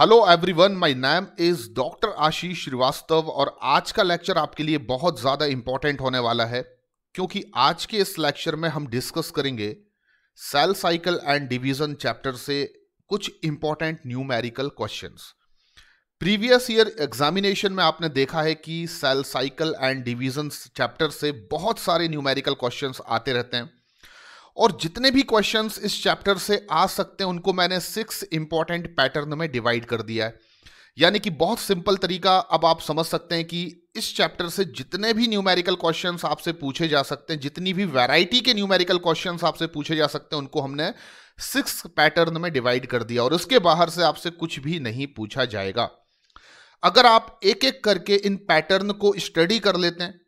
hello everyone my name is doctor Ashish Shrivastava और आज का लेक्चर आपके लिए बहुत ज़्यादा इंपॉर्टेंट होने वाला है क्योंकि आज के इस लेक्चर में हम डिस्कस करेंगे cell cycle and division chapter से कुछ important numerical questions previous year examination में आपने देखा है कि cell cycle and division chapter से बहुत सारे न्यूमेरिकल क्वेश्चंस आते रहते हैं और जितने भी क्वेश्चंस इस चैप्टर से आ सकते हैं उनको मैंने सिक्स इंपॉर्टेंट पैटर्न में डिवाइड कर दिया है यानी कि बहुत सिंपल तरीका अब आप समझ सकते हैं कि इस चैप्टर से जितने भी न्यूमेरिकल क्वेश्चन आपसे पूछे जा सकते हैं जितनी भी वैरायटी के न्यूमेरिकल क्वेश्चन आपसे पूछे जा सकते हैं उनको हमने सिक्स पैटर्न में डिवाइड कर दिया और उसके बाहर से आपसे कुछ भी नहीं पूछा जाएगा अगर आप एक एक करके इन पैटर्न को स्टडी कर लेते हैं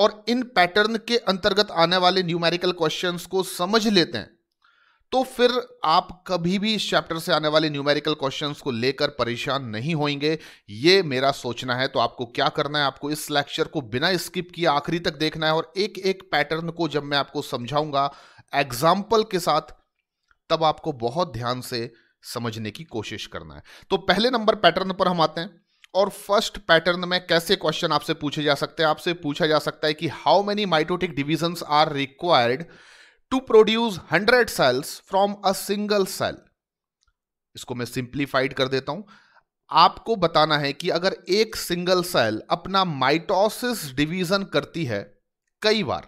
और इन पैटर्न के अंतर्गत आने वाले न्यूमेरिकल क्वेश्चंस को समझ लेते हैं तो फिर आप कभी भी इस चैप्टर से आने वाले न्यूमेरिकल क्वेश्चंस को लेकर परेशान नहीं होंगे ये मेरा सोचना है तो आपको क्या करना है आपको इस लेक्चर को बिना स्किप किए आखिरी तक देखना है और एक एक पैटर्न को जब मैं आपको समझाऊंगा एग्जाम्पल के साथ तब आपको बहुत ध्यान से समझने की कोशिश करना है तो पहले नंबर पैटर्न पर हम आते हैं और फर्स्ट पैटर्न में कैसे क्वेश्चन आपसे पूछे जा सकते हैं आपसे पूछा जा सकता है कि how many mitotic divisions are required to produce hundred cells from a single cell इसको मैं सिंप्लीफाइड कर देता हूं आपको बताना है कि अगर एक सिंगल सेल अपना माइटोसिस डिवीजन करती है कई बार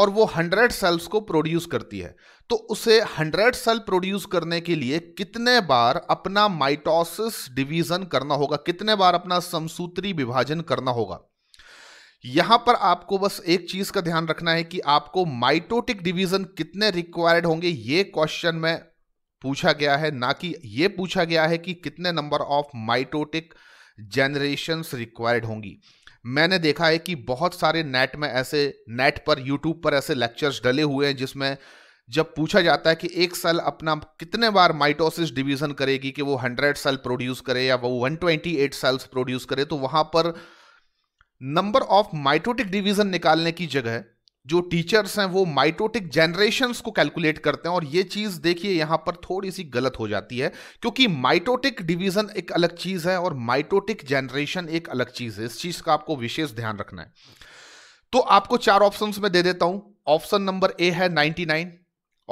और वो हंड्रेड सेल्स को प्रोड्यूस करती है तो उसे 100 सेल प्रोड्यूस करने के लिए कितने बार अपना माइटोसिस डिवीजन करना होगा कितने बार अपना समसूत्री विभाजन करना होगा यहां पर आपको बस एक चीज का ध्यान रखना है कि आपको माइटोटिक डिवीजन कितने रिक्वायर्ड होंगे ये क्वेश्चन में पूछा गया है ना कि ये पूछा गया है कि कितने number of mitotic generation required होंगी मैंने देखा है कि बहुत सारे नेट में ऐसे नेट पर यूट्यूब पर ऐसे लेक्चर्स डले हुए हैं जिसमें जब पूछा जाता है कि एक सेल अपना कितने बार माइटोसिस डिवीजन करेगी कि वो 100 सेल प्रोड्यूस करे या वो 128 सेल्स प्रोड्यूस करे तो वहां पर नंबर ऑफ माइटोटिक डिवीजन निकालने की जगह जो टीचर्स हैं वो माइटोटिक जनरेशन को कैलकुलेट करते हैं और ये चीज देखिए यहां पर थोड़ी सी गलत हो जाती है क्योंकि माइटोटिक डिवीजन एक अलग चीज है और माइटोटिक जनरेशन एक अलग चीज है इस चीज का आपको विशेष ध्यान रखना है तो आपको चार ऑप्शंस में दे देता हूं ऑप्शन नंबर ए है 99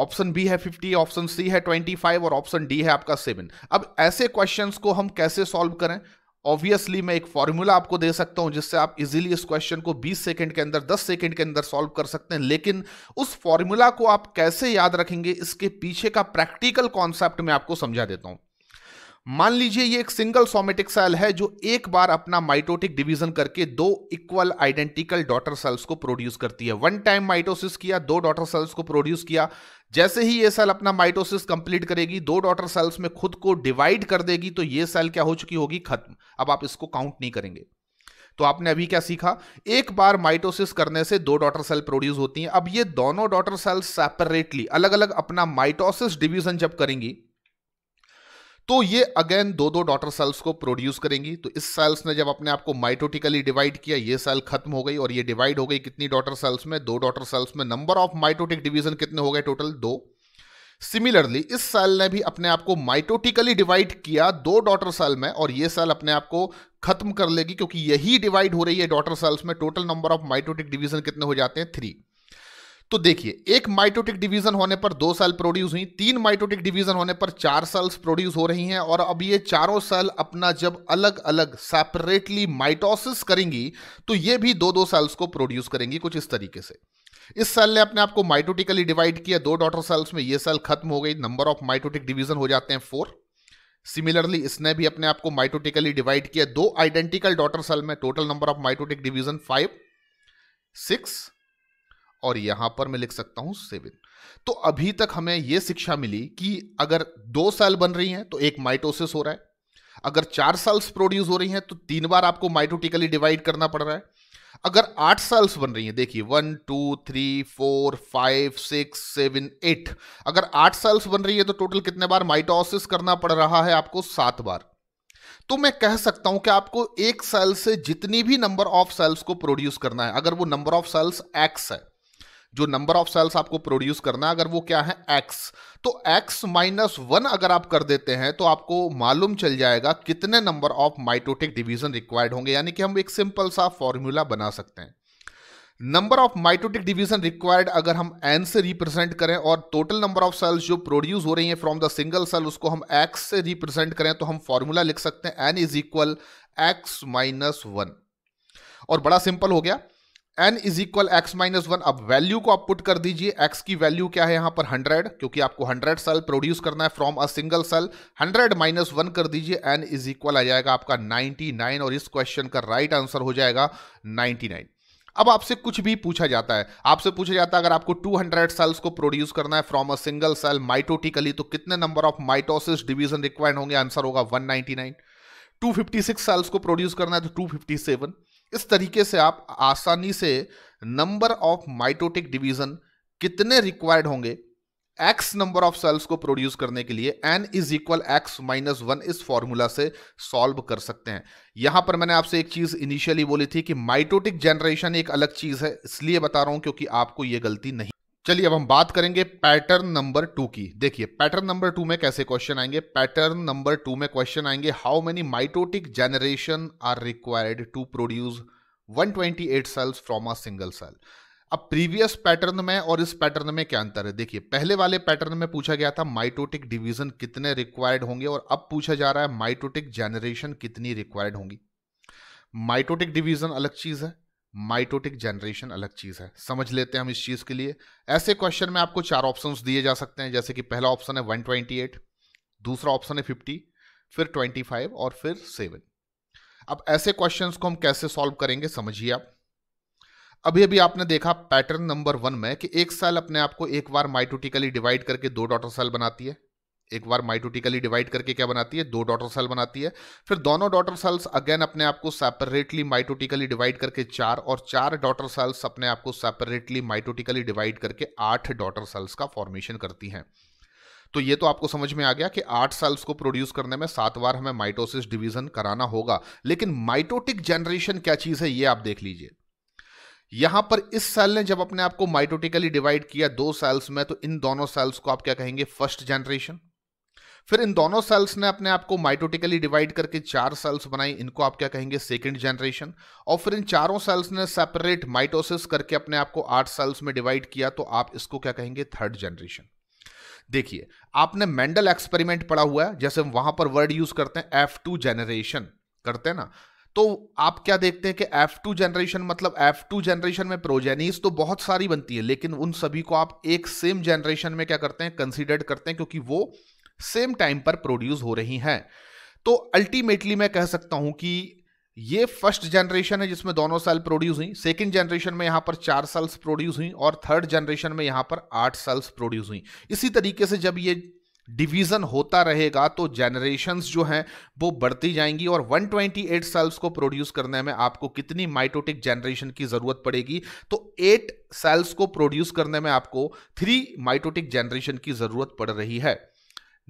ऑप्शन बी है 50 ऑप्शन सी है 25 और ऑप्शन डी है आपका 7 अब ऐसे क्वेश्चंस को हम कैसे सॉल्व करें ऑब्वियसली मैं एक फॉर्मूला आपको दे सकता हूं जिससे आप इजीली इस क्वेश्चन को 20 सेकंड के अंदर 10 सेकंड के अंदर सॉल्व कर सकते हैं लेकिन उस फॉर्मूला को आप कैसे याद रखेंगे इसके पीछे का प्रैक्टिकल कॉन्सेप्ट मैं आपको समझा देता हूं मान लीजिए ये एक सिंगल सोमेटिक सेल है जो एक बार अपना माइटोटिक डिवीजन करके दो इक्वल आइडेंटिकल डॉटर सेल्स को प्रोड्यूस करती है वन टाइम माइटोसिस किया दो डॉटर सेल्स को प्रोड्यूस किया जैसे ही ये सेल अपना माइटोसिस कंप्लीट करेगी दो डॉटर सेल्स में खुद को डिवाइड कर देगी तो ये सेल क्या हो चुकी होगी खत्म अब आप इसको काउंट नहीं करेंगे तो आपने अभी क्या सीखा एक बार माइटोसिस करने से दो डॉटर सेल प्रोड्यूस होती हैं अब ये दोनों डॉटर सेल सेपरेटली अलग अलग अपना माइटोसिस डिवीजन जब करेंगी तो ये अगेन दो दो डॉटर सेल्स को प्रोड्यूस करेंगी तो इस सेल्स ने जब अपने आप को माइटोटिकली डिवाइड किया ये सेल खत्म हो गई और ये डिवाइड हो गई कितनी डॉटर सेल्स में दो डॉटर सेल्स में नंबर ऑफ माइटोटिक डिवीजन कितने हो गए टोटल दो सिमिलरली इस सेल ने भी अपने आप को माइटोटिकली डिवाइड किया दो डॉटर सेल में और ये सेल अपने आप को खत्म कर लेगी क्योंकि यही डिवाइड हो रही है डॉटर सेल्स में total number of mitotic division कितने हो जाते हैं थ्री तो देखिए एक माइटोटिक डिवीजन होने पर दो सेल प्रोड्यूस हुई तीन माइटोटिक डिवीजन होने पर चार सेल्स प्रोड्यूस हो रही हैं और अब ये चारों सेल अपना जब अलग अलग सेपरेटली माइटोसिस करेंगी तो ये भी दो दो सेल्स को प्रोड्यूस करेंगी कुछ इस तरीके से इस सेल ने अपने आप को माइटोटिकली डिवाइड किया दो डॉटर सेल्स में ये सेल खत्म हो गई नंबर ऑफ माइटोटिक डिवीजन हो जाते हैं फोर सिमिलरली इसने भी अपने आप को माइटोटिकली डिवाइड किया दो आइडेंटिकल डॉटर सेल में total number of mitotic division five six और यहां पर मैं लिख सकता हूं सेवन तो अभी तक हमें यह शिक्षा मिली कि अगर दो सेल बन रही हैं तो एक माइटोसिस हो रहा है अगर चार सेल्स प्रोड्यूस हो रही हैं तो तीन बार आपको माइटोटिकली डिवाइड करना पड़ रहा है अगर आठ सेल्स बन रही हैं देखिए one two three four five six seven eight अगर आठ सेल्स बन रही है तो टोटल कितने बार माइटोसिस करना पड़ रहा है आपको सात बार तो मैं कह सकता हूं कि आपको एक सेल से जितनी भी नंबर ऑफ सेल्स को प्रोड्यूस करना है अगर वो नंबर ऑफ सेल्स एक्स है जो नंबर ऑफ सेल्स आपको प्रोड्यूस करना है अगर वो क्या है एक्स तो एक्स माइनस वन अगर आप कर देते हैं तो आपको मालूम चल जाएगा कितने number of mitotic division required होंगे यानी कि हम एक सिंपल सा फॉर्मूला बना सकते हैं number of mitotic division required अगर हम एन से रिप्रेजेंट करें और टोटल नंबर ऑफ सेल्स जो प्रोड्यूस हो रही हैं फ्रॉम द सिंगल सेल उसको हम एक्स से रिप्रेजेंट करें तो हम फॉर्मूला लिख सकते हैं n is equal x minus one और बड़ा सिंपल हो गया n is equal x minus one अब वैल्यू को आप पुट कर दीजिए एक्स की वैल्यू क्या है यहां पर हंड्रेड क्योंकि आपको हंड्रेड सेल प्रोड्यूस करना है from a single cell hundred minus one कर दीजिए एन इज इक्वल आ जाएगा आपका नाइनटी नाइन और इस क्वेश्चन का राइट आंसर हो जाएगा नाइनटी नाइन अब आपसे कुछ भी पूछा जाता है आपसे पूछा जाता है अगर आपको 200 सेल्स को प्रोड्यूस करना है from a single cell mitotically तो कितने number of mitosis division required होंगे आंसर होगा 199 256 सेल्स को प्रोड्यूस करना है तो 257 इस तरीके से आप आसानी से नंबर ऑफ माइटोटिक डिवीजन कितने रिक्वायर्ड होंगे एक्स नंबर ऑफ सेल्स को प्रोड्यूस करने के लिए n is equal x minus one इस फॉर्मूला से सॉल्व कर सकते हैं यहां पर मैंने आपसे एक चीज इनिशियली बोली थी कि माइटोटिक जनरेशन एक अलग चीज है इसलिए बता रहा हूं क्योंकि आपको यह गलती नहीं चलिए अब हम बात करेंगे पैटर्न नंबर टू की देखिए पैटर्न नंबर टू में कैसे क्वेश्चन आएंगे पैटर्न नंबर टू में क्वेश्चन आएंगे how many mitotic generation are required to produce 128 cells from a single cell अब प्रीवियस पैटर्न में और इस पैटर्न में क्या अंतर है देखिए पहले वाले पैटर्न में पूछा गया था माइटोटिक डिवीजन कितने रिक्वायर्ड होंगे और अब पूछा जा रहा है माइटोटिक जनरेशन कितनी रिक्वायर्ड होंगी माइटोटिक डिवीजन अलग चीज है माइटोटिक जनरेशन अलग चीज़ है समझ लेते हैं हम इस चीज़ के लिए ऐसे क्वेश्चन में आपको चार ऑप्शन दिए जा सकते हैं जैसे कि पहला ऑप्शन है वन दूसरा ऑप्शन है फिफ्टी फिर ट्वेंटी और फिर सेवन अब ऐसे क्वेश्चन को हम कैसे सॉल्व करेंगे समझिए आप अभी अभी आपने देखा पैटर्न नंबर वन में कि एक सेल अपने आप को एक बार माइटोटिकली डिवाइड करके दो डॉटर सेल बनाती है एक बार माइटोटिकली डिवाइड करके क्या बनाती है दो डॉटर सेल बनाती है फिर दोनों डॉटर सेल्स अगेन अपने आप को सेपरेटली माइटोटिकली डिवाइड करके चार और चार डॉटर सेल्स अपने आप को सेपरेटली माइटोटिकली डिवाइड करके आठ डॉटर सेल्स का फॉर्मेशन करती हैं तो ये तो आपको समझ में आ गया कि आठ सेल्स को प्रोड्यूस करने में सात बार हमें माइटोसिस डिवीजन कराना होगा लेकिन माइटोटिक जनरेशन क्या चीज़ है ये आप देख लीजिए यहां पर इस सेल ने जब अपने आप को माइटोटिकली डिवाइड किया दो सेल्स में तो इन दोनों सेल्स को आप क्या कहेंगे फर्स्ट जनरेशन फिर इन दोनों सेल्स ने अपने आप को माइटोटिकली डिवाइड करके चार सेल्स बनाई इनको आप क्या कहेंगे सेकेंड जनरेशन और फिर इन चारों सेल्स ने सेपरेट माइटोसिस करके अपने आप को आठ सेल्स में डिवाइड किया तो आप इसको क्या कहेंगे थर्ड जनरेशन देखिए आपने मेंडल एक्सपेरिमेंट पढ़ा हुआ है जैसे वहां पर वर्ड यूज करते हैं एफ टू जनरेशन करते हैं ना तो आप क्या देखते हैं कि एफ टू जनरेशन मतलब एफ टू जनरेशन में प्रोजेनीस तो बहुत सारी बनती है लेकिन उन सभी को आप एक सेम जनरेशन में क्या करते हैं कंसीडर्ड करते हैं क्योंकि वो सेम टाइम पर प्रोड्यूस हो रही हैं तो अल्टीमेटली मैं कह सकता हूं कि ये फर्स्ट जनरेशन है जिसमें दोनों सेल प्रोड्यूस हुई सेकंड जनरेशन में यहां पर चार साल्स प्रोड्यूस हुई और थर्ड जनरेशन में यहां पर आठ साल्स प्रोड्यूस हुई इसी तरीके से जब ये डिवीज़न होता रहेगा तो जनरेशन जो हैं वो बढ़ती जाएंगी और 128 सेल्स को प्रोड्यूस करने में आपको कितनी माइटोटिक जनरेशन की ज़रूरत पड़ेगी तो एट सेल्स को प्रोड्यूस करने में आपको थ्री माइटोटिक जनरेशन की ज़रूरत पड़ रही है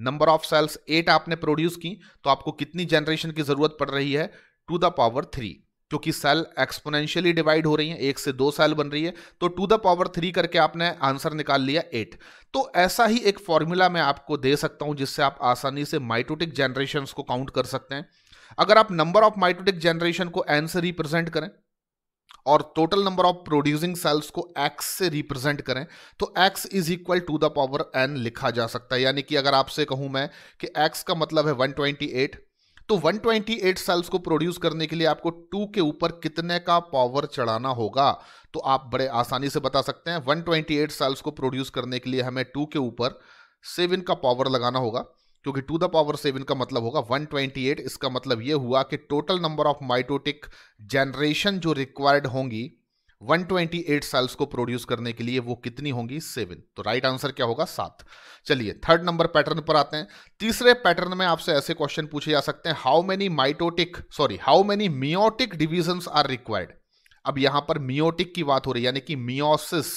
नंबर ऑफ सेल्स एट आपने प्रोड्यूस की तो आपको कितनी जनरेशन की ज़रूरत पड़ रही है टू द पावर थ्री क्योंकि सेल एक्सपोनेंशियली डिवाइड हो रही है एक से दो सेल बन रही है तो टू द पावर थ्री करके आपने आंसर निकाल लिया एट तो ऐसा ही एक फॉर्मूला मैं आपको दे सकता हूं जिससे आप आसानी से माइटोटिक जनरेशन को काउंट कर सकते हैं अगर आप नंबर ऑफ माइटोटिक जनरेशन को एन से रिप्रेजेंट करें और total number of producing cells को एक्स से रिप्रेजेंट करें तो x is equal two the power n लिखा जा सकता है यानी कि अगर आपसे कहूं मैं कि एक्स का मतलब है 128 तो 128 सेल्स को प्रोड्यूस करने के लिए आपको टू के ऊपर कितने का पावर चढ़ाना होगा तो आप बड़े आसानी से बता सकते हैं 128 सेल्स को प्रोड्यूस करने के लिए हमें टू के ऊपर सेवन का पावर लगाना होगा क्योंकि टू द पावर सेवन का मतलब होगा 128 इसका मतलब यह हुआ कि total number of mitotic generation जो रिक्वायर्ड होंगी 128 सेल्स को प्रोड्यूस करने के लिए वो कितनी होंगी सेवन तो राइट right आंसर क्या होगा सात चलिए थर्ड नंबर पैटर्न पर आते हैं तीसरे पैटर्न में आपसे ऐसे क्वेश्चन पूछे जा सकते हैं how many mitotic sorry how many meiotic division are required अब यहां पर मियोटिक की बात हो रही है यानी कि meiosis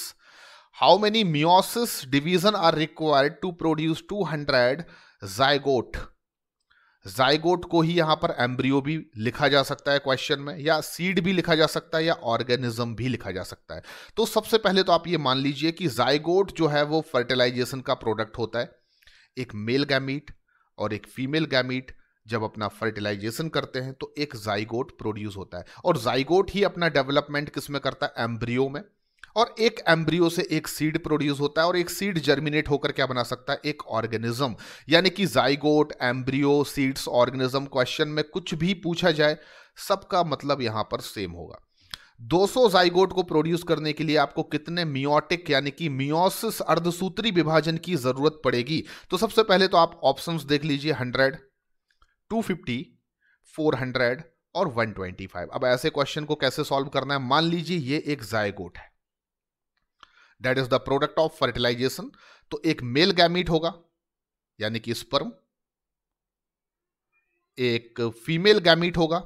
how many meiosis division are required to produce 200 zygote zygote को ही यहां पर एम्ब्रियो भी लिखा जा सकता है क्वेश्चन में या सीड भी लिखा जा सकता है या ऑर्गेनिज्म भी लिखा जा सकता है तो सबसे पहले तो आप ये मान लीजिए कि जायगोट जो है वो फर्टिलाइजेशन का प्रोडक्ट होता है एक मेल गैमीट और एक फीमेल गैमीट जब अपना फर्टिलाइजेशन करते हैं तो एक जाइगोट प्रोड्यूस होता है और जाइगोट ही अपना डेवलपमेंट किस में करता है एम्ब्रियो में और एक एम्ब्रियो से एक सीड प्रोड्यूस होता है और एक सीड जर्मिनेट होकर क्या बना सकता है एक ऑर्गेनिज्म यानी कि zygote embryo seeds organism question में कुछ भी पूछा जाए सबका मतलब यहां पर सेम होगा 200 जाइगोट को प्रोड्यूस करने के लिए आपको कितने मियोटिक यानी कि मियोसिस अर्धसूत्री विभाजन की जरूरत पड़ेगी तो सबसे पहले तो आप ऑप्शंस देख लीजिए 100, 250, 400 और 125 अब ऐसे क्वेश्चन को कैसे सॉल्व करना है मान लीजिए ये एक जायगोट है that is the product of fertilization तो एक मेल गैमीट होगा यानी कि स्पर्म एक फीमेल गैमीट होगा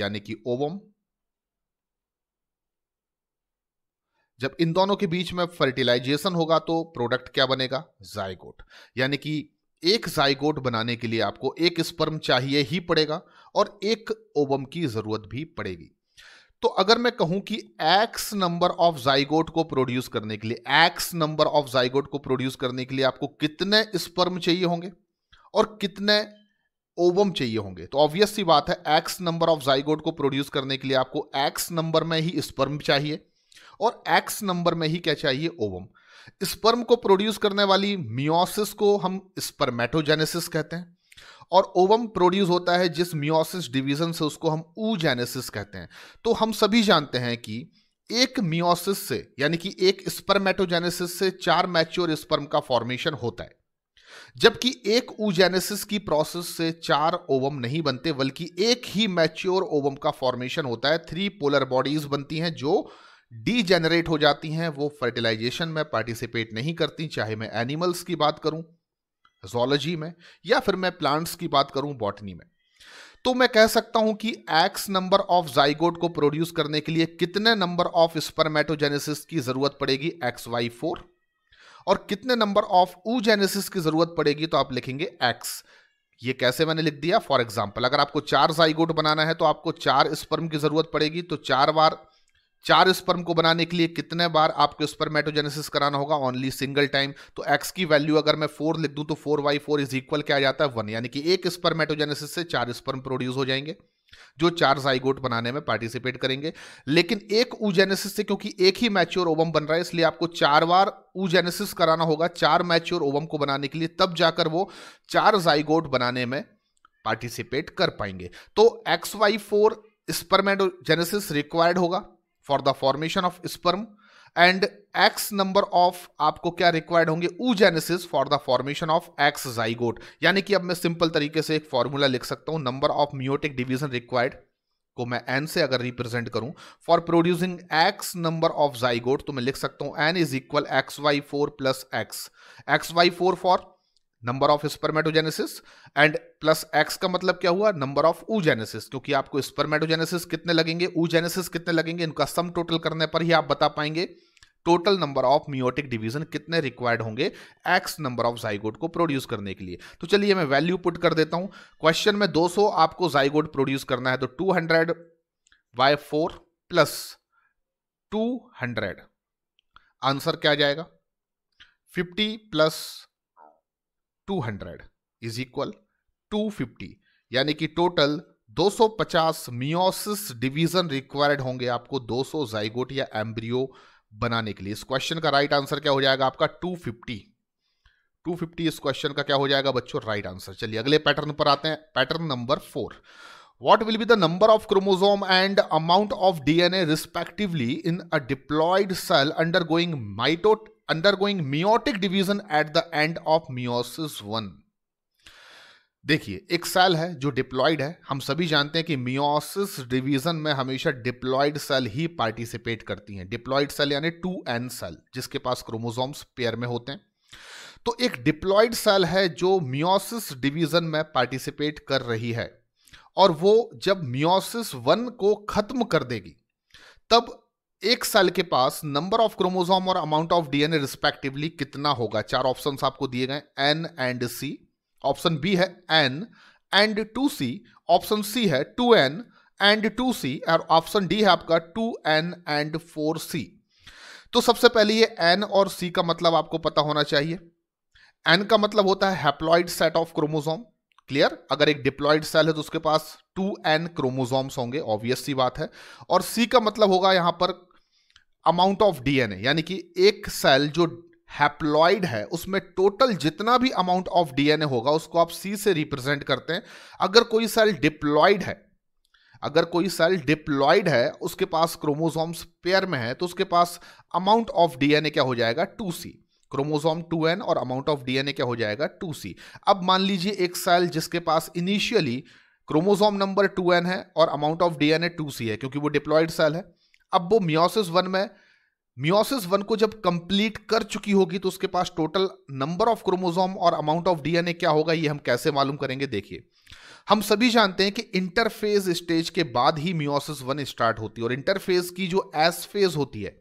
यानी कि ओवम जब इन दोनों के बीच में फर्टिलाइजेशन होगा तो प्रोडक्ट क्या बनेगा जायगोट यानी कि एक जायगोट बनाने के लिए आपको एक स्पर्म चाहिए ही पड़ेगा और एक ओवम की जरूरत भी पड़ेगी तो अगर मैं कहूं कि एक्स नंबर ऑफ जाइगोट को प्रोड्यूस करने के लिए एक्स नंबर ऑफ जाइगोट को प्रोड्यूस करने के लिए आपको कितने स्पर्म चाहिए होंगे और कितने ओवम चाहिए होंगे तो ऑब्वियस सी बात है एक्स नंबर ऑफ जाइगोट को प्रोड्यूस करने के लिए आपको एक्स नंबर में ही स्पर्म चाहिए और एक्स नंबर में ही क्या चाहिए ओवम स्पर्म को प्रोड्यूस करने वाली मियोसिस को हम स्पर्मेटोजेनेसिस कहते हैं और ओवम प्रोड्यूस होता है जिस मियोसिस डिवीजन से उसको हम ऊजेनेसिस कहते हैं तो हम सभी जानते हैं कि एक मियोसिस से यानी कि एक स्पर्मेटोजेनेसिस से चार मैच्योर स्पर्म का फॉर्मेशन होता है जबकि एक ऊजेनेसिस की प्रोसेस से चार ओवम नहीं बनते बल्कि एक ही मैच्योर ओवम का फॉर्मेशन होता है थ्री पोलर बॉडीज बनती हैं जो डीजेनरेट हो जाती हैं वो फर्टिलाइजेशन में पार्टिसिपेट नहीं करती चाहे मैं एनिमल्स की बात करूं जोलॉजी में या फिर मैं प्लांट्स की बात करूं बॉटनी में तो मैं कह सकता हूं कि एक्स नंबर ऑफ जाइगोट को प्रोड्यूस करने के लिए कितने नंबर ऑफ स्पर्मेटोजेनेसिस की जरूरत पड़ेगी एक्स वाई फोर और कितने नंबर ऑफ ऊजेनेसिस की जरूरत पड़ेगी तो आप लिखेंगे एक्स ये कैसे मैंने लिख दिया फॉर एग्जाम्पल अगर आपको चार जाइगोट बनाना है तो आपको चार स्पर्म की जरूरत पड़ेगी तो चार बार चार स्पर्म को बनाने के लिए कितने बार आपको स्पर्मेटोजेनेसिस कराना होगा ओनली सिंगल टाइम तो एक्स की वैल्यू अगर मैं फोर लिख दूं तो four by four is equal क्या आ जाता है वन यानी कि एक स्पर्मेटोजेनेसिस से चार स्पर्म प्रोड्यूस हो जाएंगे जो चार जाइगोट बनाने में पार्टिसिपेट करेंगे लेकिन एक ऊजेनेसिस से क्योंकि एक ही मैच्योर ओवम बन रहा है इसलिए आपको चार बार ऊजेनेसिस कराना होगा चार मैच्योर ओवम को बनाने के लिए तब जाकर वो चार जाइगोट बनाने में पार्टिसिपेट कर पाएंगे तो x by four spermatogenesis required होगा for the formation of sperm and x number of आपको क्या रिक्वायर्ड होंगे oogenesis for the formation of x zygote यानी कि अब मैं सिंपल तरीके से एक फॉर्मूला लिख सकता हूं number of meiotic division required को मैं एन से अगर रिप्रेजेंट करूं for producing x number of zygote तो मैं लिख सकता हूं n is equal x by four plus x x by four for number of spermatogenesis and plus x का मतलब क्या हुआ नंबर ऑफ ऊजेनेसिस क्योंकि आपको स्पर्मेटोजेनेसिस कितने लगेंगे ऊजेनेसिस कितने लगेंगे इनका सम टोटल करने पर ही आप बता पाएंगे total number of meiotic division कितने रिक्वायर्ड होंगे एक्स नंबर ऑफ जाइगोड को प्रोड्यूस करने के लिए तो चलिए मैं वैल्यू पुट कर देता हूं क्वेश्चन में 200 आपको जाइगोड प्रोड्यूस करना है तो 200 hundred by four plus two answer क्या आ जाएगा 50 प्लस 200 इज इक्वल 250 यानी कि टोटल 250 मियोसिस डिवीजन रिक्वायर्ड होंगे आपको 200 जाइगोट या एम्ब्रियो बनाने के लिए इस क्वेश्चन का राइट आंसर क्या हो जाएगा आपका 250 250 इस क्वेश्चन का क्या हो जाएगा बच्चों राइट आंसर चलिए अगले पैटर्न पर आते हैं pattern number four what will be the number of chromosome and amount of dna respectively in a cell undergoing mitotic undergoing meiotic division at the end of meiosis one देखिए एक cell है जो diploid है हम सभी जानते हैं कि मियोसिस डिवीजन में हमेशा डिप्लॉयड सेल ही पार्टिसिपेट करती हैं डिप्लॉयड सेल यानी टू एन सेल जिसके पास क्रोमोसोम्स पेयर में होते हैं तो एक डिप्लॉयड सेल है जो मियोसिस डिवीजन में पार्टिसिपेट कर रही है और वो जब मियोसिस वन को खत्म कर देगी तब एक सेल के पास नंबर ऑफ क्रोमोसोम और अमाउंट ऑफ डीएनए रिस्पेक्टिवली कितना होगा चार ऑप्शंस आपको दिए गए n and C option B है n and two C option C है two n and two C और ऑप्शन डी है आपका two n and four C तो सबसे पहले ये एन और सी का मतलब आपको पता होना चाहिए एन का मतलब होता है haploid set of chromosome clear अगर एक डिप्लॉइड सेल है तो उसके पास टू एन क्रोमोजोम्स होंगे ऑब्वियस सी बात है और सी का मतलब होगा यहां पर अमाउंट ऑफ डीएनए यानी कि एक सेल जो हैप्लॉइड है उसमें टोटल जितना भी अमाउंट ऑफ डीएनए होगा उसको आप सी से रिप्रेजेंट करते हैं अगर कोई सेल डिप्लॉइड है अगर कोई सेल डिप्लॉइड है उसके पास क्रोमोसोम्स पेयर में है तो उसके पास अमाउंट ऑफ डीएनए क्या हो जाएगा टू सी क्रोमोसोम एन और अमाउंट ऑफ डीएनए क्या हो जाएगा टू सी अब मान लीजिए एक सेल जिसके पास initially chromosome number two n है और amount of DNA two C है क्योंकि वो डिप्लॉयड सेल है अब वो मियोसिस वन में मियोसिस वन को जब कंप्लीट कर चुकी होगी तो उसके पास टोटल नंबर ऑफ क्रोमोजोम और अमाउंट ऑफ डीएनए क्या होगा ये हम कैसे मालूम करेंगे देखिए हम सभी जानते हैं कि इंटरफेज स्टेज के बाद ही मियोसिस वन स्टार्ट होती है और इंटरफेज की जो एस फेज होती है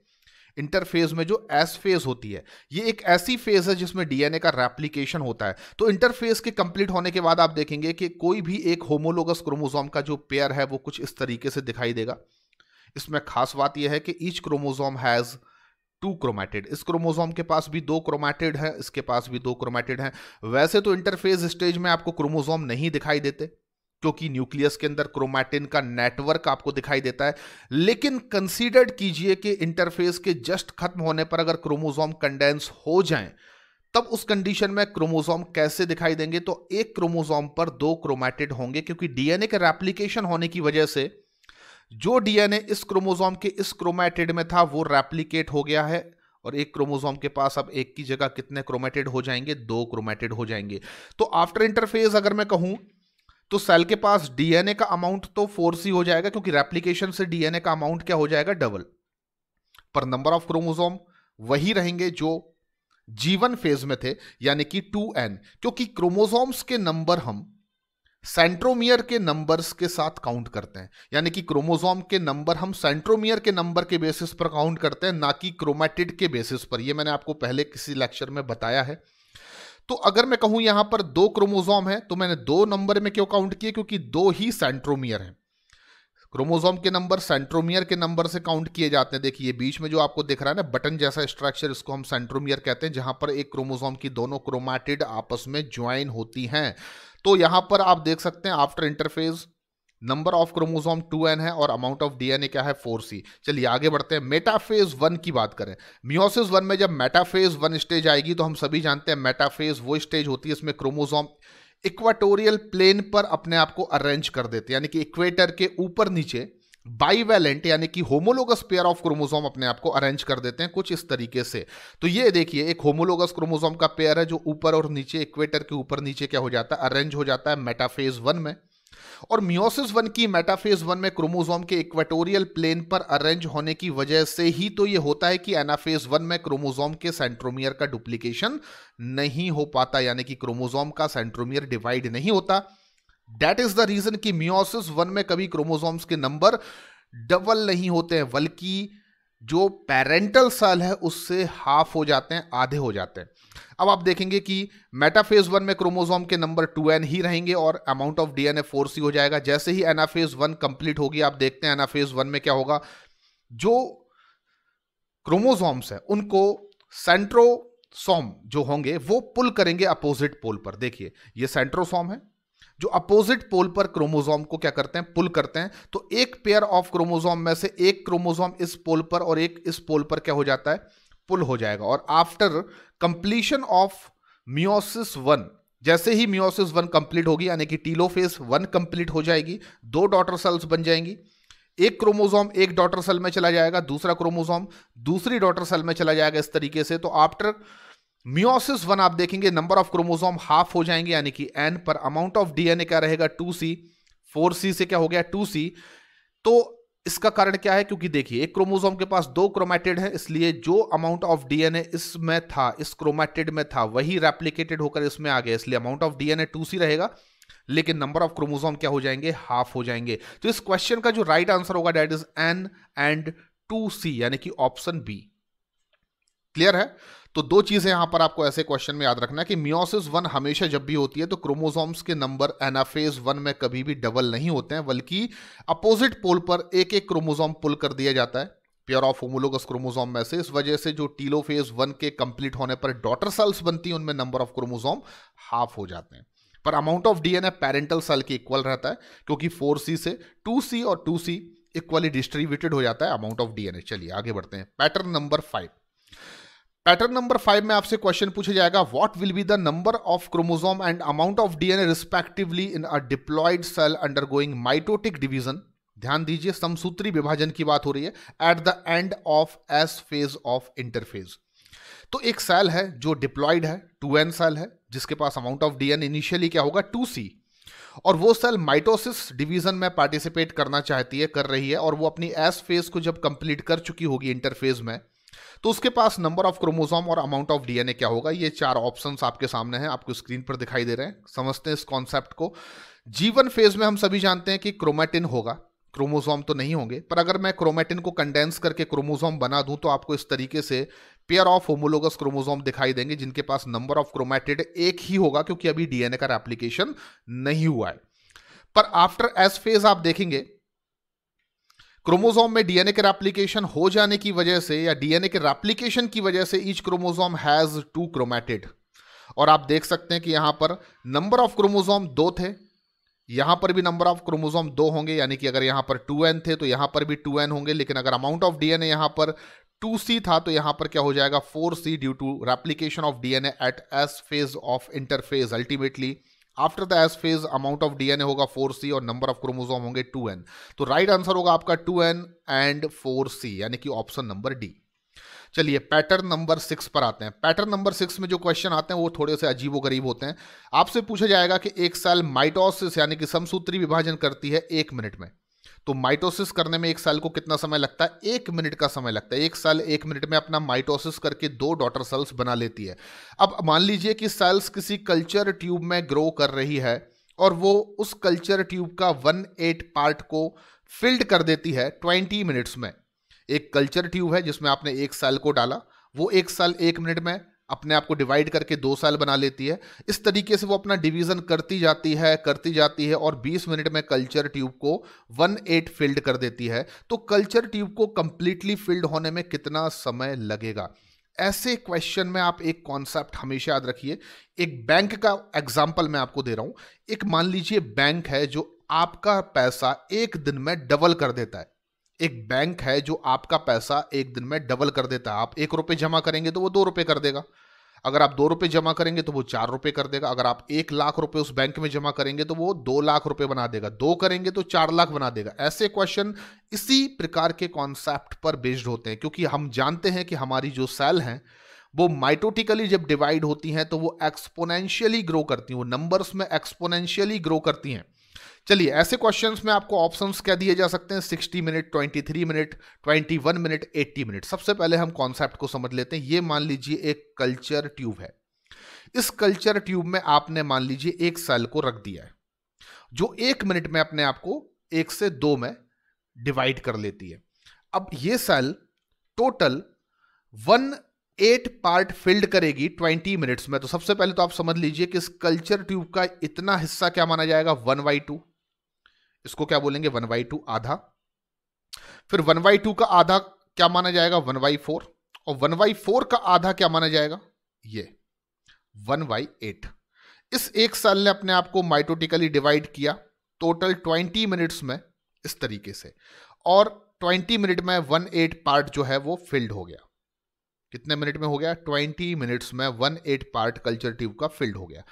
इंटरफेज में जो एस फेज होती है ये एक ऐसी फेज है जिसमें डीएनए का रेप्लीकेशन होता है तो इंटरफेज के कंप्लीट होने के बाद आप देखेंगे कि कोई भी एक होमोलोगस क्रोमोजोम का जो पेयर है वो कुछ इस तरीके से दिखाई देगा इसमें खास बात यह है कि each chromosome has two chromatid इस क्रोमोजोम के पास भी दो क्रोमैटिड हैं इसके पास भी दो क्रोमैटिड हैं वैसे तो इंटरफेज स्टेज में आपको क्रोमोजोम नहीं दिखाई देते क्योंकि न्यूक्लियस के अंदर क्रोमैटिन का नेटवर्क आपको दिखाई देता है लेकिन कंसीडर्ड कीजिए कि इंटरफेस के जस्ट खत्म होने पर अगर क्रोमोसोम कंडेंस हो जाएं तब उस कंडीशन में क्रोमोसोम कैसे दिखाई देंगे तो एक क्रोमोसोम पर दो क्रोमैटिड होंगे क्योंकि डीएनए के रेप्लीकेशन होने की वजह से जो डीएनए इस क्रोमोसोम के इस क्रोमेटेड में था वो रेप्लीकेट हो गया है और एक क्रोमोसोम के पास अब एक की जगह कितने क्रोमेटेड हो जाएंगे दो क्रोमेटेड हो जाएंगे तो आफ्टर इंटरफेज अगर मैं कहूं तो सेल के पास डीएनए का अमाउंट तो फोर सी हो जाएगा क्योंकि रेप्लीकेशन से डीएनए का अमाउंट क्या हो जाएगा डबल पर नंबर ऑफ क्रोमोसोम वही रहेंगे जो जीवन फेज में थे यानी कि टू एन क्योंकि क्रोमोजोम्स के नंबर हम सेंट्रोमियर के नंबर्स के साथ काउंट करते हैं यानी कि क्रोमोसोम के नंबर हम सेंट्रोमियर के नंबर के बेसिस पर काउंट करते हैं ना कि क्रोमैटिड के बेसिस पर ये मैंने आपको पहले किसी लेक्चर में बताया है तो अगर मैं कहूं यहां पर दो क्रोमोसोम है तो मैंने दो नंबर में क्यों काउंट किए क्योंकि दो ही सेंट्रोमियर है क्रोमोसोम के नंबर सेंट्रोमियर के नंबर से काउंट किए जाते हैं देखिए बीच में जो आपको दिख रहा है ना बटन जैसा स्ट्रक्चर इसको हम सेंट्रोमियर कहते हैं जहां पर एक क्रोमोसोम की दोनों क्रोमैटिड आपस में ज्वाइन होती हैं तो यहां पर आप देख सकते हैं after interphase number of chromosome 2n है और अमाउंट ऑफ डीएनए क्या है 4c चलिए आगे बढ़ते हैं मेटाफेज वन की बात करें मियोसिस वन में जब मेटाफेज वन स्टेज आएगी तो हम सभी जानते हैं मेटाफेज वो स्टेज होती है इसमें क्रोमोसोम इक्वाटोरियल प्लेन पर अपने आप को अरेंज कर देते हैं यानी कि इक्वेटर के ऊपर नीचे बाइवेलेंट यानी कि होमोलोगस पेयर ऑफ क्रोमोसोम अपने आप को अरेंज कर देते हैं कुछ इस तरीके से तो ये देखिए एक होमोलोगस क्रोमोसोम का पेयर है जो ऊपर और नीचे इक्वेटर के ऊपर नीचे क्या हो जाता है अरेंज हो जाता है मेटाफेज वन में और मियोसिस वन की मेटाफेज वन में क्रोमोसोम के इक्वेटोरियल प्लेन पर अरेंज होने की वजह से ही तो यह होता है कि एनाफेज वन में क्रोमोसोम के सेंट्रोमियर का डुप्लीकेशन नहीं हो पाता यानी कि क्रोमोसोम का सेंट्रोमियर डिवाइड नहीं होता दैट इज द रीजन कि मियोसिस वन में कभी क्रोमोसोम्स के नंबर डबल नहीं होते हैं बल्कि जो पेरेंटल सेल है उससे हाफ हो जाते हैं आधे हो जाते हैं अब आप देखेंगे कि मेटाफेज वन में क्रोमोसोम के नंबर टू एन ही रहेंगे और amount of DNA four C हो जाएगा जैसे ही एनाफेज वन कंप्लीट होगी आप देखते हैं एनाफेज वन में क्या होगा जो क्रोमोसोम्स हैं उनको सेंट्रोसोम जो होंगे वो पुल करेंगे अपोजिट पोल पर देखिए ये सेंट्रोसोम है जो अपोजिट पोल पर क्रोमोजोम को क्या करते हैं पुल करते हैं तो एक पेयर ऑफ क्रोमोजोम में से एक क्रोमोजोम इस पोल पर और एक इस पोल पर क्या हो जाता है पुल हो जाएगा और after completion of meiosis one जैसे ही मियोसिस वन कंप्लीट होगी यानी कि टीलोफेस वन कंप्लीट हो जाएगी दो डॉटर सेल्स बन जाएंगी एक क्रोमोसोम एक डॉटर सेल में चला जाएगा दूसरा क्रोमोसोम दूसरी डॉटर सेल में चला जाएगा इस तरीके से तो आफ्टर म्योसिस वन आप देखेंगे नंबर ऑफ क्रोमोसोम हाफ हो जाएंगे यानी कि एन पर अमाउंट ऑफ डीएनए क्या रहेगा टू सी फोर सी से क्या हो गया टू सी तो इसका कारण क्या है क्योंकि देखिए एक क्रोमोसोम के पास दो क्रोमेटेड है इसलिए जो अमाउंट ऑफ डीएनए इसमें था इस क्रोमेटेड में था वही रेप्लीकेटेड होकर इसमें आ गया इसलिए amount of DNA two C रहेगा लेकिन नंबर ऑफ क्रोमोसोम क्या हो जाएंगे हाफ हो जाएंगे तो इस क्वेश्चन का जो राइट right आंसर होगा that is n and two C यानी कि ऑप्शन बी क्लियर है तो दो चीज़ें यहां पर आपको ऐसे क्वेश्चन में याद रखना है कि मियोसिस वन हमेशा जब भी होती है तो क्रोमोसोम्स के नंबर एनाफेज वन में कभी भी डबल नहीं होते हैं बल्कि अपोजिट पोल पर एक एक क्रोमोसोम पुल कर दिया जाता है प्योर ऑफ होमोलोगस क्रोमोसोम में से इस वजह से जो फेज वन के कंप्लीट होने पर डॉटर सेल्स बनती है उनमें नंबर ऑफ क्रोमोसोम हाफ हो जाते हैं पर amount of DNA parental cell के इक्वल रहता है क्योंकि फोर सी से टू सी और टू सी इक्वली डिस्ट्रीब्यूटेड हो जाता है अमाउंट ऑफ डीएनए चलिए आगे बढ़ते हैं pattern number five pattern number five में आपसे क्वेश्चन पूछा जाएगा what will be the number of chromosome and amount of DNA respectively in a diploid cell undergoing mitotic division ध्यान दीजिए समसूत्री विभाजन की बात हो रही है at the end of S phase of interphase तो एक सेल है जो डिप्लॉयड है टू एन सेल है जिसके पास अमाउंट ऑफ डीएनए इनिशियली क्या होगा टू सी और वो सेल माइटोसिस डिवीजन में पार्टिसिपेट करना चाहती है कर रही है और वो अपनी एस फेज को जब कंप्लीट कर चुकी होगी इंटरफेज में तो उसके पास नंबर ऑफ क्रोमोसोम और अमाउंट ऑफ डीएनए क्या होगा ये चार ऑप्शंस आपके सामने हैं आपको स्क्रीन पर दिखाई दे रहे हैं समझते हैं इस कॉन्सेप्ट को जीवन फेज में हम सभी जानते हैं कि क्रोमेटिन होगा क्रोमोसोम तो नहीं होंगे पर अगर मैं क्रोमेटिन को कंडेंस करके क्रोमोसोम बना दूं तो आपको इस तरीके से पेयर ऑफ होमोलोगस क्रोमोसोम दिखाई देंगे जिनके पास नंबर ऑफ क्रोमेटिड एक ही होगा क्योंकि अभी डीएनए का रेप्लीकेशन नहीं हुआ है पर आफ्टर एस फेज आप देखेंगे क्रोमोसोम में डीएनए के रेप्लिकेशन हो जाने की वजह से या डीएनए के रेप्लिकेशन की वजह से each chromosome has two chromatid और आप देख सकते हैं कि यहां पर नंबर ऑफ क्रोमोसोम दो थे यहां पर भी नंबर ऑफ क्रोमोसोम दो होंगे यानी कि अगर यहां पर टू एन थे तो यहां पर भी टू एन होंगे लेकिन अगर अमाउंट ऑफ डीएनए यहां पर टू सी था तो यहां पर क्या हो जाएगा four C due to replication of DNA at S phase of interphase ultimately after the S phase amount of DNA होगा फोर सी और नंबर ऑफ क्रोमोजोम होंगे टू एन तो राइट right आंसर होगा आपका two n and four C यानी कि option number D चलिए pattern number six पर आते हैं पैटर्न नंबर सिक्स में जो क्वेश्चन आते हैं वो थोड़े से अजीबो गरीब होते हैं आपसे पूछा जाएगा कि एक साल माइटोसिस यानी कि समसूत्री विभाजन करती है एक मिनट में तो माइटोसिस करने में एक साल को कितना समय लगता है एक मिनट का समय लगता है एक साल एक मिनट में अपना माइटोसिस करके दो डॉटर सेल्स बना लेती है अब मान लीजिए कि सेल्स किसी कल्चर ट्यूब में ग्रो कर रही है और वो उस कल्चर ट्यूब का वन एट पार्ट को फिल्ड कर देती है ट्वेंटी मिनट्स में एक कल्चर ट्यूब है जिसमें आपने एक साल को डाला वो एक साल एक मिनट में अपने आप को डिवाइड करके दो साल बना लेती है इस तरीके से वो अपना डिवीजन करती जाती है करती जाती है और 20 मिनट में कल्चर ट्यूब को वन एट फिल्ड कर देती है तो कल्चर ट्यूब को कंप्लीटली फिल्ड होने में कितना समय लगेगा ऐसे क्वेश्चन में आप एक कॉन्सेप्ट हमेशा याद रखिए एक बैंक का एग्जाम्पल मैं आपको दे रहा हूं एक मान लीजिए बैंक है जो आपका पैसा एक दिन में डबल कर देता है एक बैंक है जो आपका पैसा एक दिन में डबल कर देता है आप एक रुपये जमा करेंगे तो वो दो रुपये कर देगा अगर आप दो रुपये जमा करेंगे तो वो चार रुपये कर देगा अगर आप एक लाख रुपये उस बैंक में जमा करेंगे तो वो दो लाख रुपये बना देगा दो करेंगे तो चार लाख बना देगा ऐसे क्वेश्चन इसी प्रकार के कॉन्सेप्ट पर बेस्ड होते हैं क्योंकि हम जानते हैं कि हमारी जो सेल हैं वो माइटोटिकली जब डिवाइड होती हैं तो वो एक्सपोनेंशियली ग्रो करती हैं वो नंबर्स में एक्सपोनेंशियली ग्रो करती हैं चलिए ऐसे क्वेश्चंस में आपको ऑप्शंस क्या दिए जा सकते हैं 60 मिनट 23 मिनट 21 मिनट 80 मिनट सबसे पहले हम कॉन्सेप्ट को समझ लेते हैं ये मान लीजिए एक कल्चर ट्यूब है इस कल्चर ट्यूब में आपने मान लीजिए एक सेल को रख दिया है जो एक मिनट में अपने आप को एक से दो में डिवाइड कर लेती है अब ये cell total one eighth part filled करेगी ट्वेंटी मिनट्स में तो सबसे पहले तो आप समझ लीजिए कि इस कल्चर ट्यूब का इतना हिस्सा क्या माना जाएगा वन बाई टू इसको क्या बोलेंगे वन बाई टू आधा फिर वन बाई टू का आधा क्या माना जाएगा वन बाई फोर और वन बाई फोर का आधा क्या माना जाएगा ये वन बाई एट इस एक साल ने अपने आप को माइटोटिकली डिवाइड किया टोटल ट्वेंटी मिनट्स में इस तरीके से और ट्वेंटी मिनट में वन एट पार्ट जो है वो फिल्ड हो गया कितने मिनट में हो गया ट्वेंटी मिनट्स में one eighth part culture tube का फिल्ड हो गया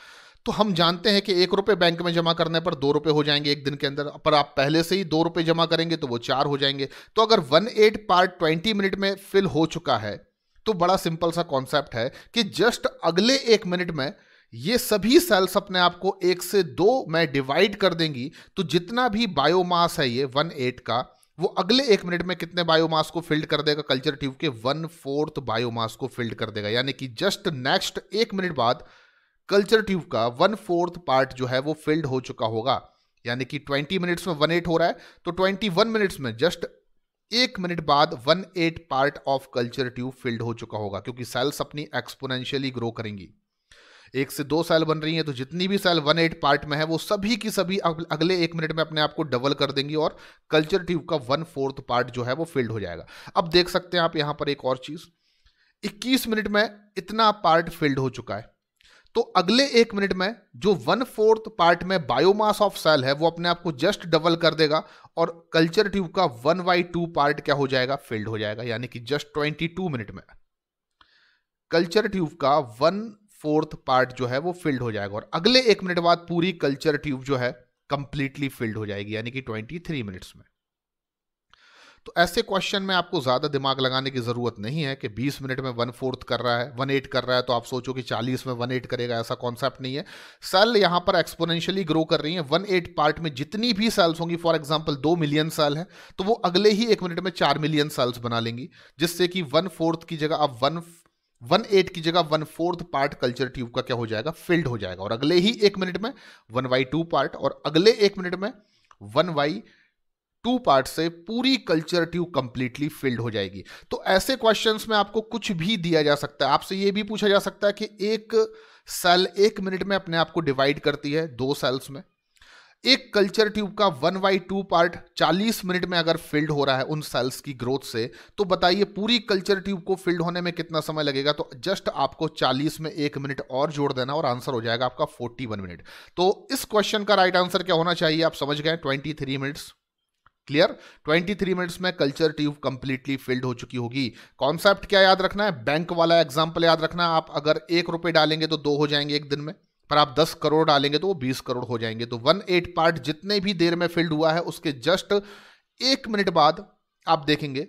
तो हम जानते हैं कि एक रुपये बैंक में जमा करने पर दो रुपये हो जाएंगे एक दिन के अंदर पर आप पहले से ही दो रुपये जमा करेंगे तो वो चार हो जाएंगे तो अगर one eighth part twenty minute में फिल हो चुका है तो बड़ा सिंपल सा कॉन्सेप्ट है कि जस्ट अगले एक मिनट में ये सभी सेल्स अपने आप को एक से दो में डिवाइड कर देंगी तो जितना भी बायोमास है ये वन एट का वो अगले एक मिनट में कितने बायोमास को फिल्ड कर देगा कल्चर ट्यूब के वन फोर्थ बायोमास को फिल्ड कर देगा यानी कि जस्ट नेक्स्ट एक मिनट बाद कल्चर ट्यूब का वन फोर्थ पार्ट जो है वो फिल्ड हो चुका होगा यानी कि 20 मिनट्स में वन एट हो रहा है तो 21 मिनट्स में जस्ट एक मिनट बाद one eighth part of culture tube filled हो चुका होगा क्योंकि सेल्स अपनी एक्सपोनेंशियली ग्रो करेंगी एक से दो सेल बन रही है तो जितनी भी सेल वन एट पार्ट में है वो सभी की सभी अगले एक मिनट में अपने आप को डबल कर देंगी और कल्चर ट्यूब का वन फोर्थ पार्ट जो है वो फिल्ड हो जाएगा अब देख सकते हैं आप यहां पर एक और चीज़ 21 मिनट में इतना पार्ट फिल्ड हो चुका है तो अगले एक मिनट में जो वन फोर्थ पार्ट में बायोमास ऑफ सेल है वो अपने आप को जस्ट डबल कर देगा और कल्चर ट्यूब का वन बाई टू पार्ट क्या हो जाएगा फिल्ड हो जाएगा यानी कि जस्ट ट्वेंटी टू मिनट में कल्चर ट्यूब का वन फोर्थ पार्ट जो है वो फिल्ड हो जाएगा और अगले एक मिनट बाद पूरी कल्चर ट्यूब जो है कंप्लीटली फिल्ड हो जाएगी यानी कि ट्वेंटी थ्री मिनट्स में तो ऐसे क्वेश्चन में आपको ज़्यादा दिमाग लगाने की ज़रूरत नहीं है कि 20 मिनट में वन फोर्थ कर रहा है वन एट कर रहा है तो आप सोचो कि 40 में वन एट करेगा ऐसा कॉन्सेप्ट नहीं है सेल यहां पर एक्सपोनेंशियली ग्रो कर रही है वन एट पार्ट में जितनी भी सेल्स होंगी फॉर एग्जाम्पल दो मिलियन सेल है तो वो अगले ही एक मिनट में चार मिलियन सेल्स बना लेंगी जिससे कि वन फोर्थ की जगह आप वन वन एट की जगह one fourth part culture tube का क्या हो जाएगा फिल्ड हो जाएगा और अगले ही एक मिनट में वन वाई टू पार्ट और अगले एक मिनट में वन वाई टू पार्ट से पूरी कल्चर ट्यूब कंप्लीटली फिल्ड हो जाएगी तो ऐसे क्वेश्चंस में आपको कुछ भी दिया जा सकता है आपसे ये भी पूछा जा सकता है कि एक सेल एक मिनट में अपने आप को डिवाइड करती है दो सेल्स में एक कल्चर ट्यूब का वन बाई टू पार्ट चालीस मिनट में अगर फिल्ड हो रहा है उन सेल्स की ग्रोथ से तो बताइए पूरी कल्चर ट्यूब को फिल्ड होने में कितना समय लगेगा तो जस्ट आपको चालीस में एक मिनट और जोड़ देना और आंसर हो जाएगा आपका फोर्टी वन मिनट तो इस क्वेश्चन का राइट आंसर क्या होना चाहिए आप समझ गए twenty three minutes clear 23 minutes में कल्चर ट्यूब कंप्लीटली फिल्ड हो चुकी होगी कॉन्सेप्ट क्या याद रखना है बैंक वाला एग्जाम्पल याद रखना आप अगर एक रुपए डालेंगे तो दो हो जाएंगे एक दिन में पर आप 10 करोड़ डालेंगे तो वो 20 करोड़ हो जाएंगे तो वन एट पार्ट जितने भी देर में फिल्ड हुआ है उसके जस्ट एक मिनट बाद आप देखेंगे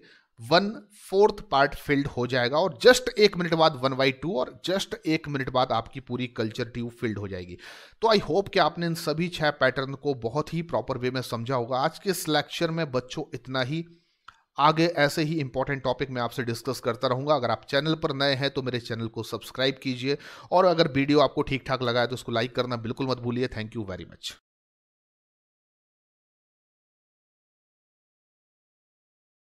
वन फोर्थ पार्ट फिल्ड हो जाएगा और जस्ट एक मिनट बाद वन बाई टू और जस्ट एक मिनट बाद आपकी पूरी कल्चर ट्यूब फिल्ड हो जाएगी तो आई होप कि आपने इन सभी छह पैटर्न को बहुत ही प्रॉपर वे में समझा होगा आज के इस लेक्चर में बच्चों इतना ही आगे ऐसे ही इंपॉर्टेंट टॉपिक मैं आपसे डिस्कस करता रहूंगा अगर आप चैनल पर नए हैं तो मेरे चैनल को सब्सक्राइब कीजिए और अगर वीडियो आपको ठीक ठाक लगा है तो उसको लाइक करना बिल्कुल मत भूलिए थैंक यू वेरी मच